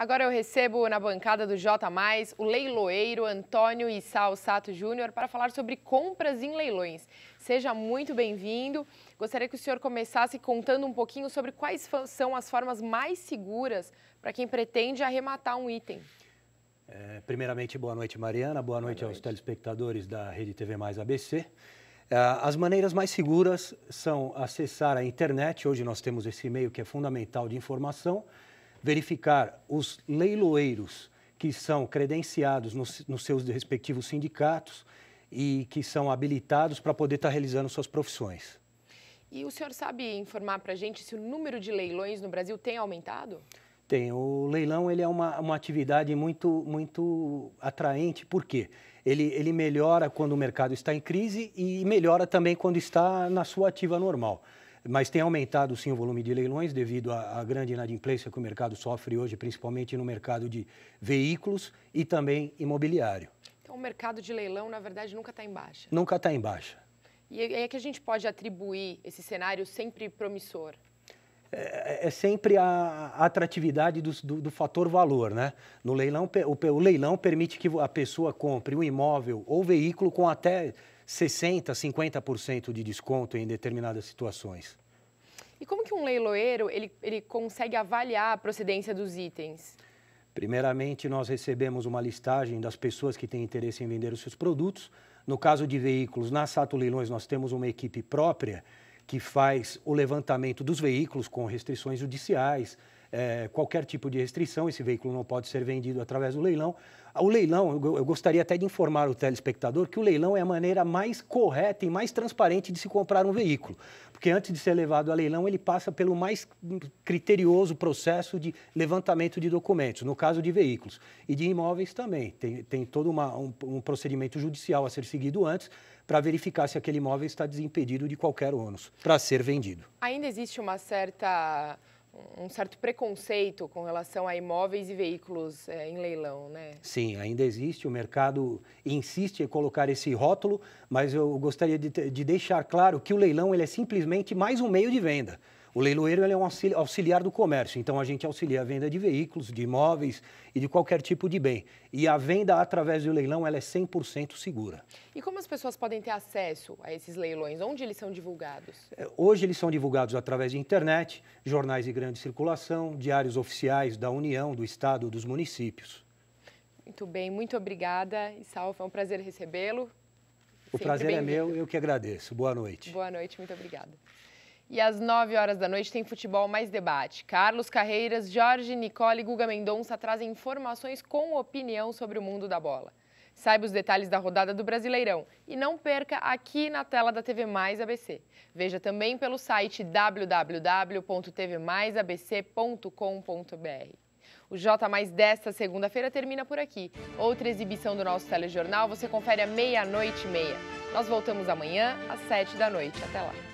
Agora eu recebo na bancada do J, o leiloeiro Antônio Issal Sato Júnior para falar sobre compras em leilões. Seja muito bem-vindo. Gostaria que o senhor começasse contando um pouquinho sobre quais são as formas mais seguras para quem pretende arrematar um item. É, primeiramente, boa noite, Mariana. Boa noite, boa noite, aos telespectadores da Rede TV Mais ABC. É, as maneiras mais seguras são acessar a internet. Hoje nós temos esse meio que é fundamental de informação verificar os leiloeiros que são credenciados nos, nos seus respectivos sindicatos e que são habilitados para poder estar tá realizando suas profissões. E o senhor sabe informar para a gente se o número de leilões no Brasil tem aumentado? Tem. O leilão ele é uma, uma atividade muito, muito atraente. Por quê? Ele, ele melhora quando o mercado está em crise e melhora também quando está na sua ativa normal mas tem aumentado sim o volume de leilões devido à, à grande inadimplência que o mercado sofre hoje, principalmente no mercado de veículos e também imobiliário. Então, o mercado de leilão, na verdade, nunca está em baixa? Nunca está em baixa. E é, é que a gente pode atribuir esse cenário sempre promissor? É, é, é sempre a, a atratividade do, do, do, fator valor, né? No leilão, o, o leilão permite que a pessoa compre um imóvel ou veículo com até 60%, 50% de desconto em determinadas situações. E como que um leiloeiro ele, ele consegue avaliar a procedência dos itens? Primeiramente, nós recebemos uma listagem das pessoas que têm interesse em vender os seus produtos. No caso de veículos, na Sato Leilões, nós temos uma equipe própria que faz o levantamento dos veículos com restrições judiciais, é, qualquer tipo de restrição, esse veículo não pode ser vendido através do leilão. O leilão, eu, gostaria até de informar o telespectador que o leilão é a maneira mais correta e mais transparente de se comprar um veículo porque antes de ser levado a leilão, ele passa pelo mais criterioso processo de levantamento de documentos, no caso de veículos. E de imóveis também. Tem, tem todo uma, um, um procedimento judicial a ser seguido antes para verificar se aquele imóvel está desimpedido de qualquer ônus para ser vendido. Ainda existe uma certa um certo preconceito com relação a imóveis e veículos é, em leilão, né? Sim, ainda existe. O mercado insiste em colocar esse rótulo, mas eu gostaria de, de deixar claro que o leilão ele é simplesmente mais um meio de venda. O leiloeiro é um auxiliar do comércio, então a gente auxilia a venda de veículos, de imóveis e de qualquer tipo de bem. E a venda através do leilão ela é 100% segura. E como as pessoas podem ter acesso a esses leilões? Onde eles são divulgados? É, hoje eles são divulgados através de internet, jornais de grande circulação, diários oficiais da União, do Estado, dos municípios. Muito bem, muito obrigada e salve, é um prazer recebê-lo. O Sempre prazer é meu, eu que agradeço. Boa noite. Boa noite, muito obrigada. E às 9 horas da noite tem futebol mais debate. Carlos Carreiras, Jorge, Nicole e Guga Mendonça trazem informações com opinião sobre o mundo da bola. Saiba os detalhes da rodada do Brasileirão e não perca aqui na tela da TV Mais ABC. Veja também pelo site www.tvmaisabc.com.br. O J Mais desta segunda-feira termina por aqui. Outra exibição do nosso telejornal você confere à meia-noite e meia. Nós voltamos amanhã às sete da noite. Até lá.